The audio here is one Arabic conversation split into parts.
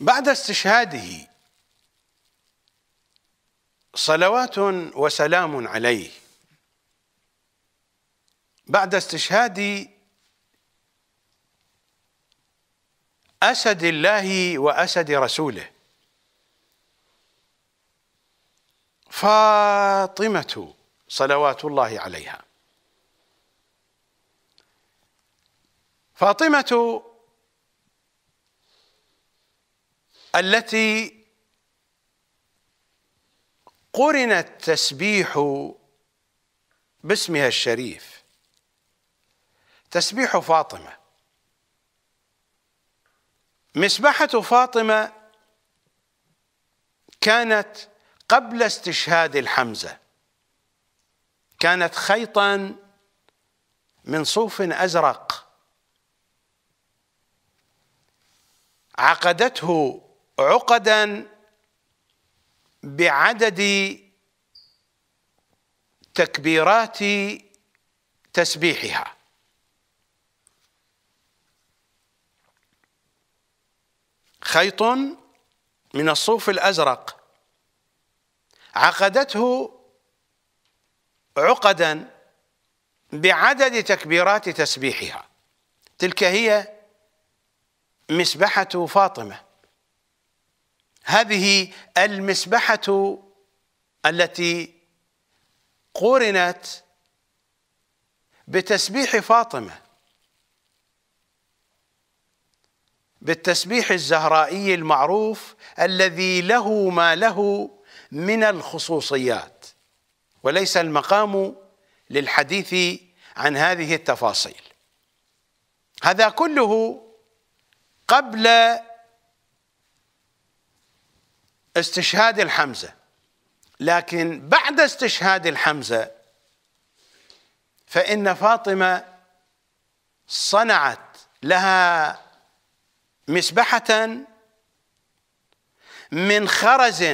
بعد استشهاده صلوات وسلام عليه بعد استشهاد أسد الله وأسد رسوله فاطمة صلوات الله عليها فاطمة التي قرن التسبيح باسمها الشريف تسبيح فاطمه مسبحه فاطمه كانت قبل استشهاد الحمزه كانت خيطا من صوف ازرق عقدته عقدا بعدد تكبيرات تسبيحها خيط من الصوف الازرق عقدته عقدا بعدد تكبيرات تسبيحها تلك هي مسبحه فاطمه هذه المسبحة التي قرنت بتسبيح فاطمة بالتسبيح الزهرائي المعروف الذي له ما له من الخصوصيات وليس المقام للحديث عن هذه التفاصيل هذا كله قبل استشهاد الحمزة لكن بعد استشهاد الحمزة فإن فاطمة صنعت لها مسبحة من خرز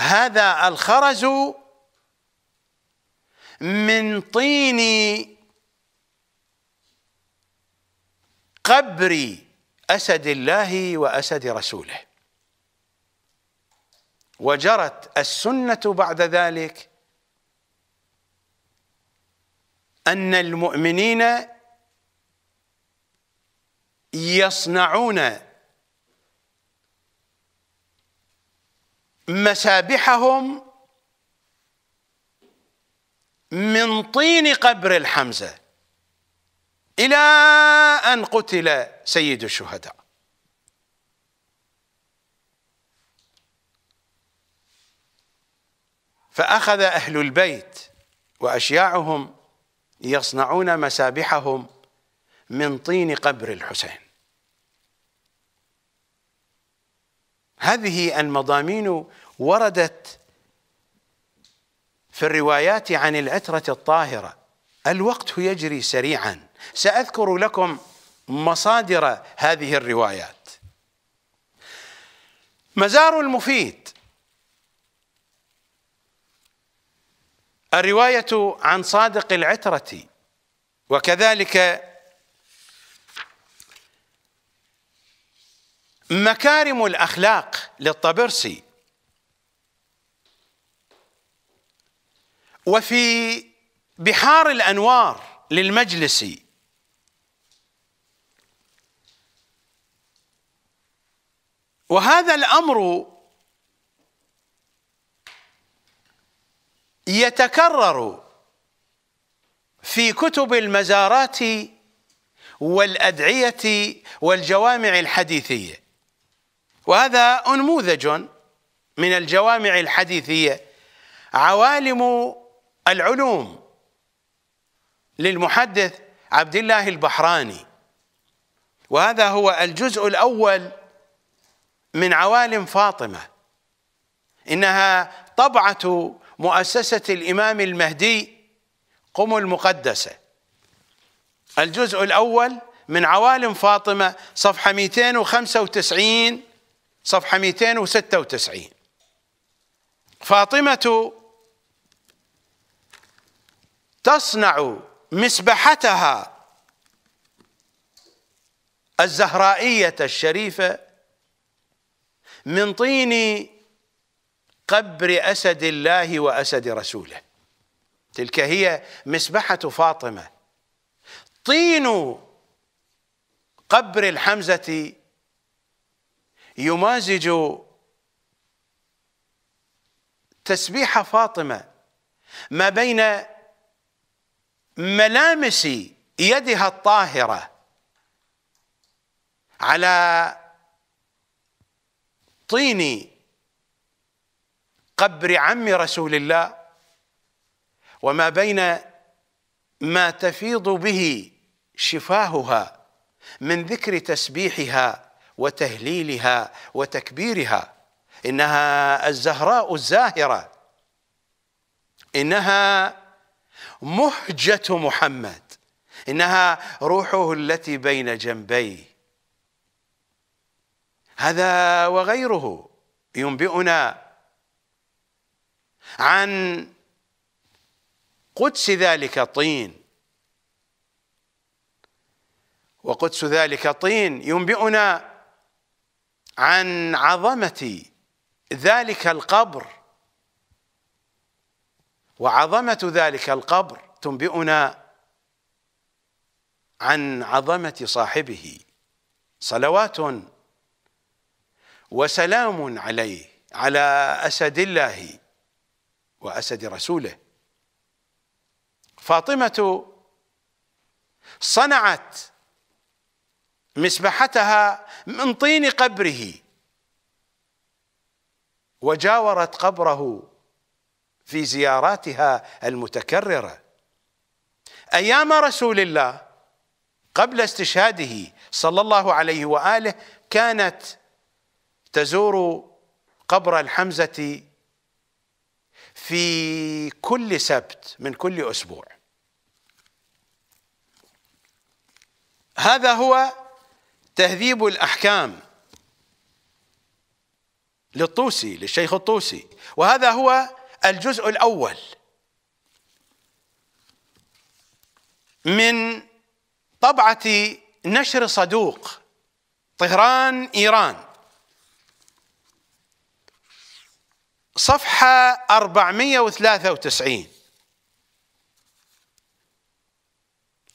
هذا الخرز من طين قبر أسد الله وأسد رسوله وجرت السنة بعد ذلك أن المؤمنين يصنعون مسابحهم من طين قبر الحمزة إلى أن قتل سيد الشهداء فأخذ أهل البيت وأشياعهم يصنعون مسابحهم من طين قبر الحسين هذه المضامين وردت في الروايات عن العترة الطاهرة الوقت يجري سريعا سأذكر لكم مصادر هذه الروايات مزار المفيد الرواية عن صادق العترة وكذلك مكارم الأخلاق للطبرسي وفي بحار الأنوار للمجلس وهذا الأمر يتكرر في كتب المزارات والأدعية والجوامع الحديثية وهذا أنموذج من الجوامع الحديثية عوالم العلوم للمحدث عبد الله البحراني وهذا هو الجزء الأول من عوالم فاطمة إنها طبعة مؤسسة الإمام المهدي قم المقدسة الجزء الأول من عوالم فاطمة صفحة 295 صفحة 296 فاطمة تصنع مسبحتها الزهرائية الشريفة من طين قبر أسد الله وأسد رسوله تلك هي مسبحة فاطمة طين قبر الحمزة يمازج تسبيح فاطمة ما بين ملامس يدها الطاهرة على طين قبر عم رسول الله وما بين ما تفيض به شفاهها من ذكر تسبيحها وتهليلها وتكبيرها انها الزهراء الزاهره انها مهجه محمد انها روحه التي بين جنبيه هذا وغيره ينبئنا عن قدس ذلك طين وقدس ذلك طين ينبئنا عن عظمة ذلك القبر وعظمة ذلك القبر تنبئنا عن عظمة صاحبه صلوات وسلام عليه على أسد الله وأسد رسوله فاطمة صنعت مسبحتها من طين قبره وجاورت قبره في زياراتها المتكرره ايام رسول الله قبل استشهاده صلى الله عليه واله كانت تزور قبر الحمزه في كل سبت من كل أسبوع هذا هو تهذيب الأحكام للطوسي للشيخ الطوسي وهذا هو الجزء الأول من طبعة نشر صدوق طهران إيران صفحة 493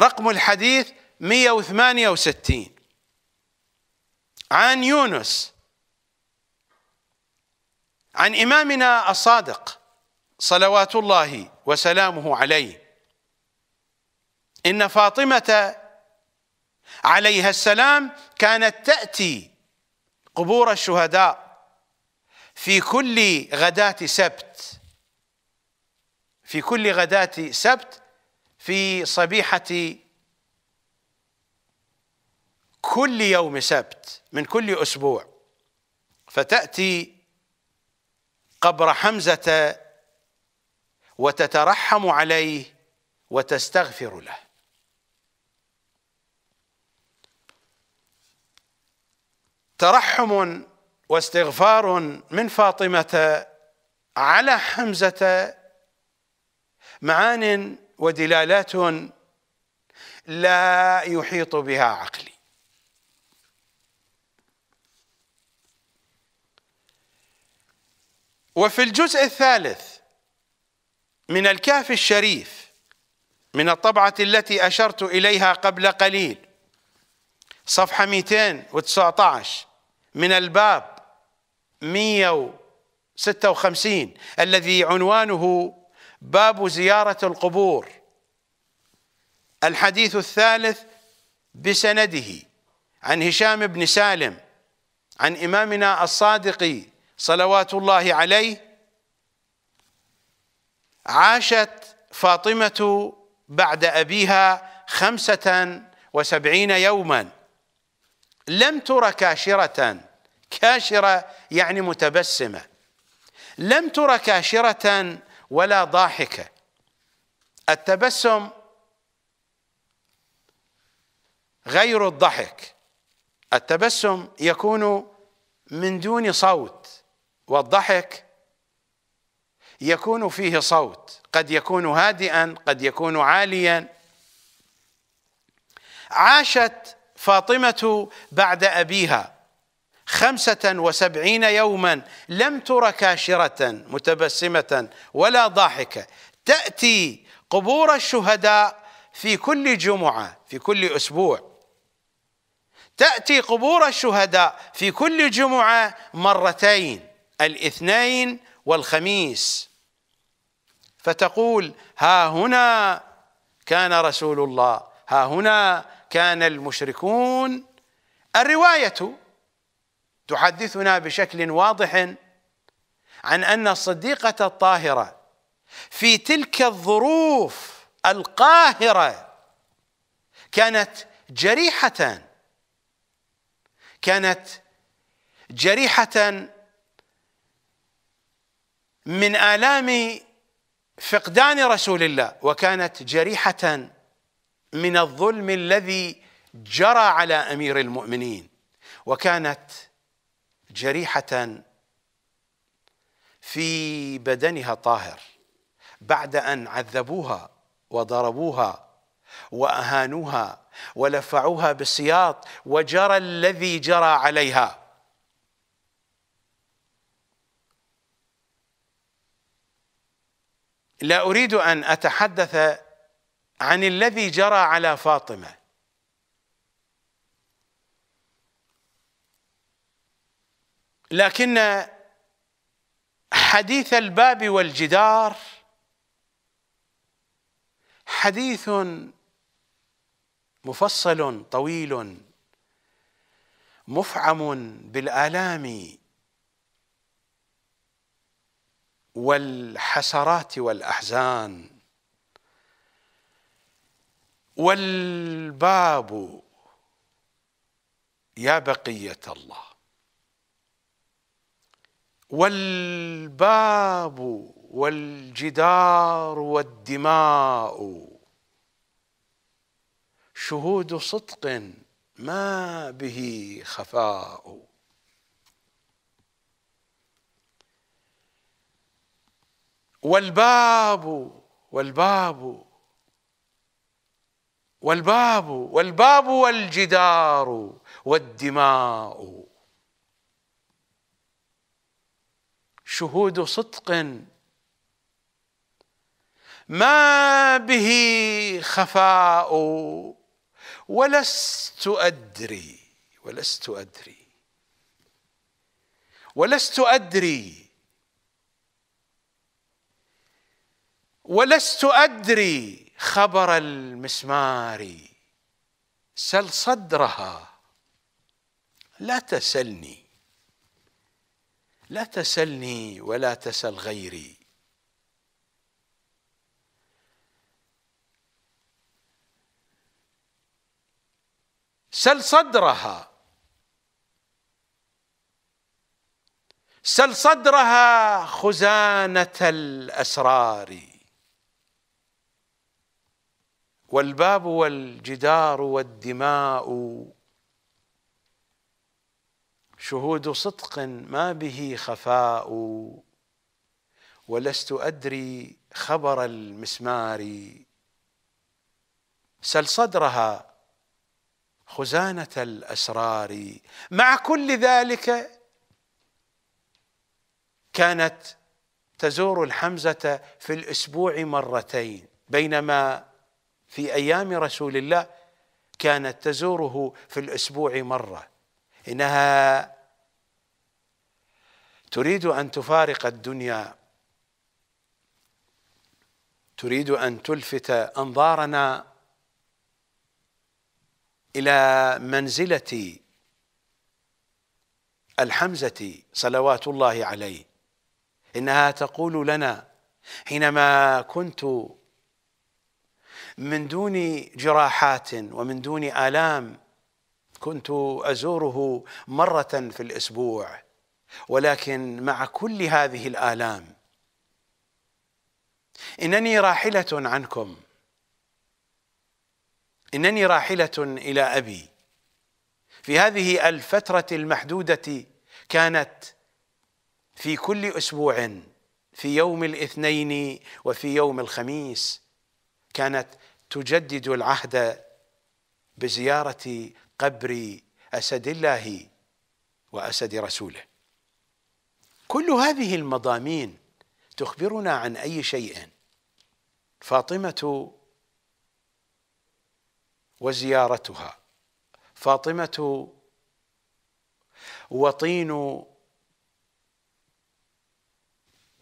رقم الحديث 168 عن يونس عن إمامنا الصادق صلوات الله وسلامه عليه إن فاطمة عليها السلام كانت تأتي قبور الشهداء في كل غداة سبت في كل غداة سبت في صبيحة كل يوم سبت من كل أسبوع فتأتي قبر حمزة وتترحم عليه وتستغفر له ترحم واستغفار من فاطمة على حمزة معان ودلالات لا يحيط بها عقلي وفي الجزء الثالث من الكهف الشريف من الطبعة التي أشرت إليها قبل قليل صفحة 219 من الباب 156 الذي عنوانه باب زيارة القبور الحديث الثالث بسنده عن هشام بن سالم عن إمامنا الصادق صلوات الله عليه عاشت فاطمة بعد أبيها خمسة وسبعين يوما لم تر كاشرة كاشرة يعني متبسمة لم تر كاشرة ولا ضاحكة التبسم غير الضحك التبسم يكون من دون صوت والضحك يكون فيه صوت قد يكون هادئا قد يكون عاليا عاشت فاطمة بعد أبيها خمسة وسبعين يوما لم تر كاشرة متبسمة ولا ضاحكة تأتي قبور الشهداء في كل جمعة في كل أسبوع تأتي قبور الشهداء في كل جمعة مرتين الاثنين والخميس فتقول ها هنا كان رسول الله ها هنا كان المشركون الرواية تحدثنا بشكل واضح عن ان الصديقه الطاهره في تلك الظروف القاهره كانت جريحه كانت جريحه من الام فقدان رسول الله وكانت جريحه من الظلم الذي جرى على امير المؤمنين وكانت جريحه في بدنها طاهر بعد ان عذبوها وضربوها واهانوها ولفعوها بالسياط وجرى الذي جرى عليها لا اريد ان اتحدث عن الذي جرى على فاطمه لكن حديث الباب والجدار حديث مفصل طويل مفعم بالآلام والحسرات والأحزان والباب يا بقية الله والباب والجدار والدماء شهود صدق ما به خفاء والباب والباب والباب والباب والجدار والدماء شهود صدق ما به خفاء ولست ادري ولست ادري ولست ادري ولست ادري خبر المسمار سل صدرها لا تسلني لا تسلني ولا تسل غيري سل صدرها سل صدرها خزانه الاسرار والباب والجدار والدماء شهود صدق ما به خفاء ولست أدري خبر المسمار سل صدرها خزانة الأسرار مع كل ذلك كانت تزور الحمزة في الأسبوع مرتين بينما في أيام رسول الله كانت تزوره في الأسبوع مرة انها تريد ان تفارق الدنيا تريد ان تلفت انظارنا الى منزله الحمزه صلوات الله عليه انها تقول لنا حينما كنت من دون جراحات ومن دون الام كنت ازوره مره في الاسبوع ولكن مع كل هذه الالام انني راحله عنكم انني راحله الى ابي في هذه الفتره المحدوده كانت في كل اسبوع في يوم الاثنين وفي يوم الخميس كانت تجدد العهد بزياره قبر أسد الله وأسد رسوله كل هذه المضامين تخبرنا عن أي شيء فاطمة وزيارتها فاطمة وطين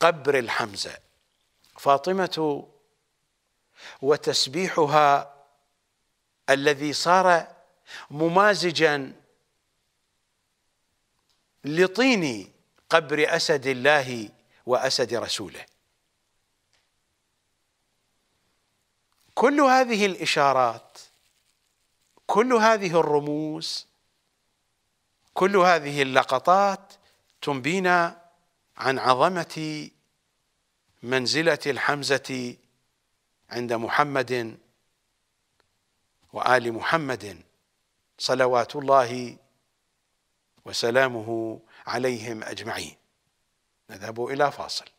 قبر الحمزة فاطمة وتسبيحها الذي صار ممازجا لطين قبر اسد الله واسد رسوله كل هذه الاشارات كل هذه الرموز كل هذه اللقطات تنبينا عن عظمه منزله الحمزه عند محمد وال محمد صلوات الله وسلامه عليهم اجمعين نذهب الى فاصل